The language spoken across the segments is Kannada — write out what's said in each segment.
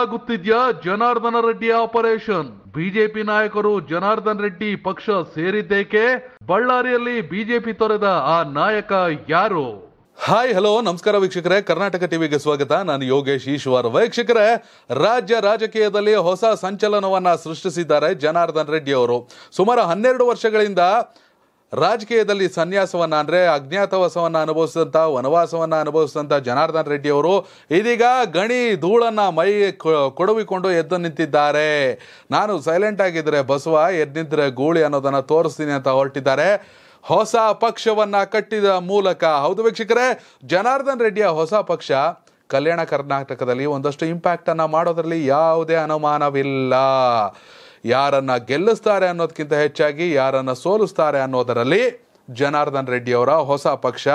ಆಗುತ್ತಿದ್ಯಾ ಜನಾರ್ದನ ರೆಡ್ಡಿ ಆಪರೇಷನ್ ಬಿಜೆಪಿ ನಾಯಕರು ಜನಾರ್ದನ್ ರೆಡ್ಡಿ ಪಕ್ಷ ಸೇರಿದ್ದೇಕೆ ಬಳ್ಳಾರಿಯಲ್ಲಿ ಬಿಜೆಪಿ ತೊರೆದ ಆ ನಾಯಕ ಯಾರು ಹಾಯ್ ಹಲೋ ನಮಸ್ಕಾರ ವೀಕ್ಷಕರೇ ಕರ್ನಾಟಕ ಟಿವಿಗೆ ಸ್ವಾಗತ ನಾನು ಯೋಗೇಶ್ ಈಶ್ವರ್ ವೀಕ್ಷಕರೇ ರಾಜ್ಯ ರಾಜಕೀಯದಲ್ಲಿ ಹೊಸ ಸಂಚಲನವನ್ನ ಸೃಷ್ಟಿಸಿದ್ದಾರೆ ಜನಾರ್ದನ್ ರೆಡ್ಡಿ ಅವರು ಸುಮಾರು ಹನ್ನೆರಡು ವರ್ಷಗಳಿಂದ ರಾಜಕೀಯದಲ್ಲಿ ಸನ್ಯಾಸವನ್ನ ಅಂದರೆ ಅಜ್ಞಾತವಾಸವನ್ನು ಅನುಭವಿಸಿದಂಥ ವನವಾಸವನ್ನು ಅನುಭವಿಸಿದಂಥ ಜನಾರ್ದನ್ ಅವರು ಇದೀಗ ಗಣಿ ಧೂಳನ್ನ ಮೈ ಕೊಡವಿಕೊಂಡು ಎದ್ದು ನಿಂತಿದ್ದಾರೆ ನಾನು ಸೈಲೆಂಟ್ ಆಗಿದ್ರೆ ಬಸವ ಎದ್ದು ಗೂಳಿ ಅನ್ನೋದನ್ನು ತೋರಿಸ್ತೀನಿ ಅಂತ ಹೊರಟಿದ್ದಾರೆ ಹೊಸ ಪಕ್ಷವನ್ನು ಕಟ್ಟಿದ ಮೂಲಕ ಹೌದು ವೀಕ್ಷಕರೇ ಜನಾರ್ದನ್ ರೆಡ್ಡಿಯ ಹೊಸ ಪಕ್ಷ ಕಲ್ಯಾಣ ಕರ್ನಾಟಕದಲ್ಲಿ ಒಂದಷ್ಟು ಇಂಪ್ಯಾಕ್ಟನ್ನು ಮಾಡೋದರಲ್ಲಿ ಯಾವುದೇ ಅನುಮಾನವಿಲ್ಲ ಯಾರನ್ನು ಗೆಲ್ಲಿಸ್ತಾರೆ ಅನ್ನೋದಕ್ಕಿಂತ ಹೆಚ್ಚಾಗಿ ಯಾರನ್ನು ಸೋಲಿಸ್ತಾರೆ ಅನ್ನೋದರಲ್ಲಿ ಜನಾರ್ದನ್ ಅವರ ಹೊಸ ಪಕ್ಷ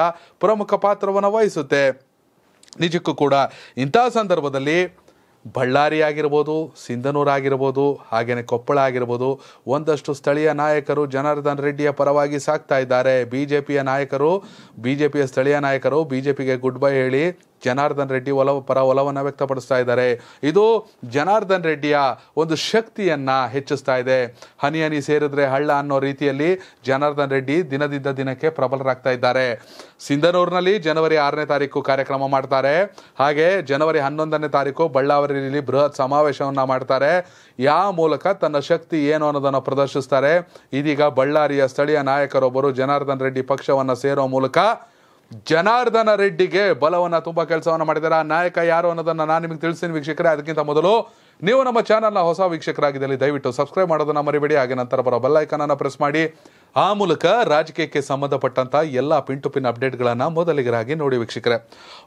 ಪ್ರಮುಖ ಪಾತ್ರವನ್ನು ವಹಿಸುತ್ತೆ ನಿಜಕ್ಕೂ ಕೂಡ ಇಂಥ ಸಂದರ್ಭದಲ್ಲಿ ಬಳ್ಳಾರಿ ಆಗಿರ್ಬೋದು ಸಿಂಧನೂರು ಆಗಿರ್ಬೋದು ಹಾಗೆಯೇ ಕೊಪ್ಪಳ ಆಗಿರ್ಬೋದು ಒಂದಷ್ಟು ಸ್ಥಳೀಯ ನಾಯಕರು ಜನಾರ್ದನ್ ರೆಡ್ಡಿಯ ಪರವಾಗಿ ಸಾಕ್ತಾ ಇದ್ದಾರೆ ಬಿ ಜೆ ಪಿಯ ನಾಯಕರು ಬಿ ಜೆ ಪಿಯ ಸ್ಥಳೀಯ ನಾಯಕರು ಬಿ ಜೆ ಪಿಗೆ ಗುಡ್ ಬೈ ಹೇಳಿ ಜನಾರ್ದನ್ ರೆಡ್ಡಿ ಒಲವು ಪರ ಒಲವನ್ನು ವ್ಯಕ್ತಪಡಿಸ್ತಾ ಇದ್ದಾರೆ ಇದು ಜನಾರ್ದನ್ ರೆಡ್ಡಿಯ ಒಂದು ಶಕ್ತಿಯನ್ನ ಹೆಚ್ಚಿಸ್ತಾ ಇದೆ ಹನಿ ಹನಿ ಸೇರಿದ್ರೆ ಹಳ್ಳ ಅನ್ನೋ ರೀತಿಯಲ್ಲಿ ಜನಾರ್ದನ್ ರೆಡ್ಡಿ ದಿನದಿಂದ ದಿನಕ್ಕೆ ಪ್ರಬಲರಾಗ್ತಾ ಇದ್ದಾರೆ ಸಿಂಧನೂರಿನಲ್ಲಿ ಜನವರಿ ಆರನೇ ತಾರೀಕು ಕಾರ್ಯಕ್ರಮ ಮಾಡ್ತಾರೆ ಹಾಗೆ ಜನವರಿ ಹನ್ನೊಂದನೇ ತಾರೀಕು ಬಳ್ಳಾರಿಯಲ್ಲಿ ಬೃಹತ್ ಸಮಾವೇಶವನ್ನ ಮಾಡ್ತಾರೆ ಯಾವ ಮೂಲಕ ತನ್ನ ಶಕ್ತಿ ಏನು ಅನ್ನೋದನ್ನು ಪ್ರದರ್ಶಿಸ್ತಾರೆ ಇದೀಗ ಬಳ್ಳಾರಿಯ ಸ್ಥಳೀಯ ನಾಯಕರೊಬ್ಬರು ಜನಾರ್ದನ್ ರೆಡ್ಡಿ ಪಕ್ಷವನ್ನು ಸೇರೋ ಮೂಲಕ ಜನಾರ್ದನ ರೆಡ್ಡಿಗೆ ಬಲವನ್ನ ತುಂಬಾ ಕೆಲಸವನ್ನು ಮಾಡಿದ್ದಾರೆ ಆ ನಾಯಕ ಯಾರು ಅನ್ನೋದನ್ನ ನಾನು ನಿಮಗೆ ತಿಳಿಸ್ತೀನಿ ವೀಕ್ಷಕರೇ ಅದಕ್ಕಿಂತ ಮೊದಲು ನೀವು ನಮ್ಮ ನ ಹೊಸ ವೀಕ್ಷಕರಾಗಿದ್ದಲ್ಲಿ ದಯವಿಟ್ಟು ಸಬ್ಸ್ಕ್ರೈಬ್ ಮಾಡೋದನ್ನ ಮರಿಬೇಡಿ ಹಾಗೆ ನಂತರ ಬರೋ ಅನ್ನು ಪ್ರೆಸ್ ಮಾಡಿ ಆ ಮೂಲಕ ರಾಜಕೀಯಕ್ಕೆ ಸಂಬಂಧಪಟ್ಟಂಥ ಎಲ್ಲ ಪಿನ್ ಟು ಪಿನ್ ಅಪ್ಡೇಟ್ಗಳನ್ನು ಮೊದಲಿಗರಾಗಿ ನೋಡಿ ವೀಕ್ಷಕರೇ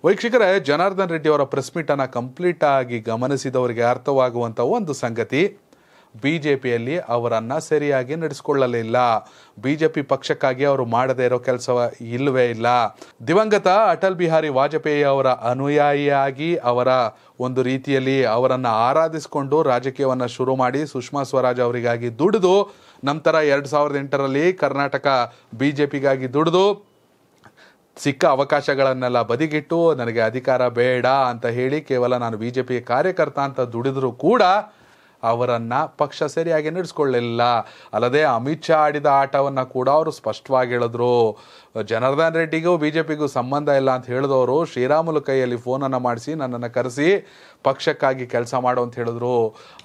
ವೀಕ್ಷಕರೇ ಜನಾರ್ದನ್ ರೆಡ್ಡಿ ಅವರ ಪ್ರೆಸ್ ಕಂಪ್ಲೀಟ್ ಆಗಿ ಗಮನಿಸಿದವರಿಗೆ ಅರ್ಥವಾಗುವಂತ ಒಂದು ಸಂಗತಿ ಬಿಜೆಪಿಯಲ್ಲಿ ಅವರನ್ನ ಅವರನ್ನು ಸರಿಯಾಗಿ ನಡೆಸಿಕೊಳ್ಳಲಿಲ್ಲ ಬಿ ಜೆ ಪಿ ಪಕ್ಷಕ್ಕಾಗಿ ಅವರು ಮಾಡದೇ ಇರೋ ಕೆಲಸ ಇಲ್ಲವೇ ಇಲ್ಲ ದಿವಂಗತ ಅಟಲ್ ಬಿಹಾರಿ ವಾಜಪೇಯಿ ಅವರ ಅನುಯಾಯಿಯಾಗಿ ಅವರ ಒಂದು ರೀತಿಯಲ್ಲಿ ಅವರನ್ನು ಆರಾಧಿಸಿಕೊಂಡು ರಾಜಕೀಯವನ್ನು ಶುರು ಮಾಡಿ ಸುಷ್ಮಾ ಸ್ವರಾಜ್ ಅವರಿಗಾಗಿ ದುಡಿದು ನಂತರ ಎರಡ್ ಸಾವಿರದ ಎಂಟರಲ್ಲಿ ಕರ್ನಾಟಕ ಬಿಜೆಪಿಗಾಗಿ ದುಡಿದು ಸಿಕ್ಕ ಅವಕಾಶಗಳನ್ನೆಲ್ಲ ಬದಿಗಿಟ್ಟು ನನಗೆ ಅಧಿಕಾರ ಬೇಡ ಅಂತ ಹೇಳಿ ಕೇವಲ ನಾನು ಬಿಜೆಪಿ ಕಾರ್ಯಕರ್ತ ಅಂತ ದುಡಿದರೂ ಕೂಡ ಅವರನ್ನು ಪಕ್ಷ ಸರಿಯಾಗಿ ನಡೆಸ್ಕೊಳ್ಳಿಲ್ಲ ಅಲ್ಲದೆ ಅಮಿತ್ ಶಾ ಆಡಿದ ಆಟವನ್ನು ಕೂಡ ಅವರು ಸ್ಪಷ್ಟವಾಗಿ ಹೇಳಿದ್ರು ಜನಾರ್ದನ್ ರೆಡ್ಡಿಗೂ ಬಿ ಜೆ ಪಿಗೂ ಸಂಬಂಧ ಇಲ್ಲ ಅಂತ ಹೇಳಿದವರು ಶ್ರೀರಾಮುಲು ಕೈಯಲ್ಲಿ ಫೋನನ್ನು ಮಾಡಿಸಿ ನನ್ನನ್ನು ಕರೆಸಿ ಪಕ್ಷಕ್ಕಾಗಿ ಕೆಲಸ ಮಾಡು ಅಂತ ಹೇಳಿದ್ರು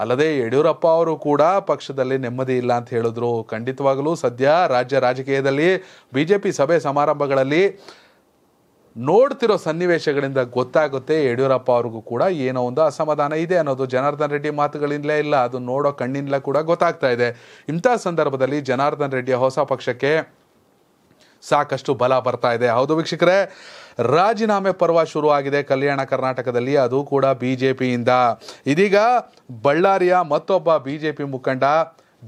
ಅಲ್ಲದೆ ಯಡಿಯೂರಪ್ಪ ಅವರು ಕೂಡ ಪಕ್ಷದಲ್ಲಿ ನೆಮ್ಮದಿ ಇಲ್ಲ ಅಂತ ಹೇಳಿದ್ರು ಖಂಡಿತವಾಗಲೂ ಸದ್ಯ ರಾಜ್ಯ ರಾಜಕೀಯದಲ್ಲಿ ಬಿ ಜೆ ಪಿ ಸಭೆ ಸಮಾರಂಭಗಳಲ್ಲಿ ನೋಡ್ತಿರೋ ಸನ್ನಿವೇಶಗಳಿಂದ ಗೊತ್ತಾಗುತ್ತೆ ಯಡಿಯೂರಪ್ಪ ಅವ್ರಿಗೂ ಕೂಡ ಏನೋ ಒಂದು ಅಸಮಾಧಾನ ಇದೆ ಅನ್ನೋದು ಜನಾರ್ದನ್ ರೆಡ್ಡಿ ಮಾತುಗಳಿಂದಲೇ ಇಲ್ಲ ಅದು ನೋಡೋ ಕಣ್ಣಿಂದಲೇ ಕೂಡ ಗೊತ್ತಾಗ್ತಾ ಇದೆ ಇಂಥ ಸಂದರ್ಭದಲ್ಲಿ ಜನಾರ್ದನ್ ರೆಡ್ಡಿ ಹೊಸ ಪಕ್ಷಕ್ಕೆ ಸಾಕಷ್ಟು ಬಲ ಬರ್ತಾ ಇದೆ ಹೌದು ವೀಕ್ಷಕರೇ ರಾಜೀನಾಮೆ ಪರ್ವ ಶುರುವಾಗಿದೆ ಕಲ್ಯಾಣ ಕರ್ನಾಟಕದಲ್ಲಿ ಅದು ಕೂಡ ಬಿ ಜೆ ಪಿಯಿಂದ ಇದೀಗ ಬಳ್ಳಾರಿಯ ಮತ್ತೊಬ್ಬ ಬಿ ಜೆ ಪಿ ಮುಖಂಡ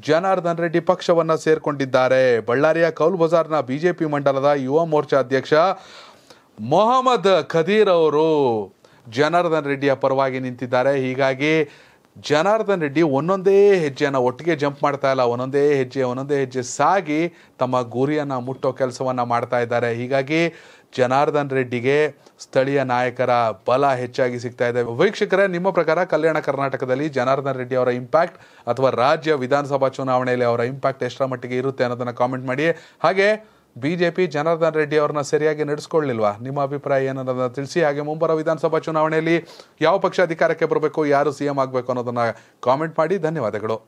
ಜನಾರ್ದನ್ ರೆಡ್ಡಿ ಪಕ್ಷವನ್ನು ಸೇರ್ಕೊಂಡಿದ್ದಾರೆ ಬಳ್ಳಾರಿಯ ಕೌಲ್ ಬಜಾರ್ನ ಬಿಜೆಪಿ ಮಂಡಲದ ಯುವ ಮೋರ್ಚಾ ಅಧ್ಯಕ್ಷ ಮೊಹಮ್ಮದ್ ಖದೀರ್ ಅವರು ಜನಾರ್ದನ್ ರೆಡ್ಡಿಯ ಪರವಾಗಿ ನಿಂತಿದ್ದಾರೆ ಹೀಗಾಗಿ ಜನಾರ್ದನ್ ರೆಡ್ಡಿ ಒಂದೊಂದೇ ಹೆಜ್ಜೆಯನ್ನು ಒಟ್ಟಿಗೆ ಜಂಪ್ ಮಾಡ್ತಾ ಇಲ್ಲ ಒಂದೊಂದೇ ಹೆಜ್ಜೆ ಒಂದೊಂದೇ ಹೆಜ್ಜೆ ಸಾಗಿ ತಮ್ಮ ಗುರಿಯನ್ನು ಮುಟ್ಟೋ ಕೆಲಸವನ್ನು ಮಾಡ್ತಾ ಇದ್ದಾರೆ ಹೀಗಾಗಿ ಜನಾರ್ದನ್ ರೆಡ್ಡಿಗೆ ಸ್ಥಳೀಯ ನಾಯಕರ ಬಲ ಹೆಚ್ಚಾಗಿ ಸಿಗ್ತಾ ಇದೆ ವೀಕ್ಷಕರೇ ನಿಮ್ಮ ಪ್ರಕಾರ ಕಲ್ಯಾಣ ಕರ್ನಾಟಕದಲ್ಲಿ ಜನಾರ್ದನ್ ರೆಡ್ಡಿ ಅವರ ಇಂಪ್ಯಾಕ್ಟ್ ಅಥವಾ ರಾಜ್ಯ ವಿಧಾನಸಭಾ ಚುನಾವಣೆಯಲ್ಲಿ ಅವರ ಇಂಪ್ಯಾಕ್ಟ್ ಎಷ್ಟರ ಮಟ್ಟಿಗೆ ಇರುತ್ತೆ ಅನ್ನೋದನ್ನು ಕಾಮೆಂಟ್ ಮಾಡಿ ಹಾಗೆ B J P Janardhan Reddy ಅವ್ರನ್ನ ಸರಿಯಾಗಿ ನಡೆಸ್ಕೊಳ್ಳಿಲ್ವಾ ನಿಮ್ಮ ಅಭಿಪ್ರಾಯ ಏನನ್ನೋದನ್ನ ತಿಳಿಸಿ ಹಾಗೆ ಮುಂಬರುವ ವಿಧಾನಸಭಾ ಚುನಾವಣೆಯಲ್ಲಿ ಯಾವ ಪಕ್ಷ ಅಧಿಕಾರಕ್ಕೆ ಬರಬೇಕು ಯಾರು ಸಿ ಎಂ ಆಗಬೇಕು ಅನ್ನೋದನ್ನು ಕಾಮೆಂಟ್ ಮಾಡಿ ಧನ್ಯವಾದಗಳು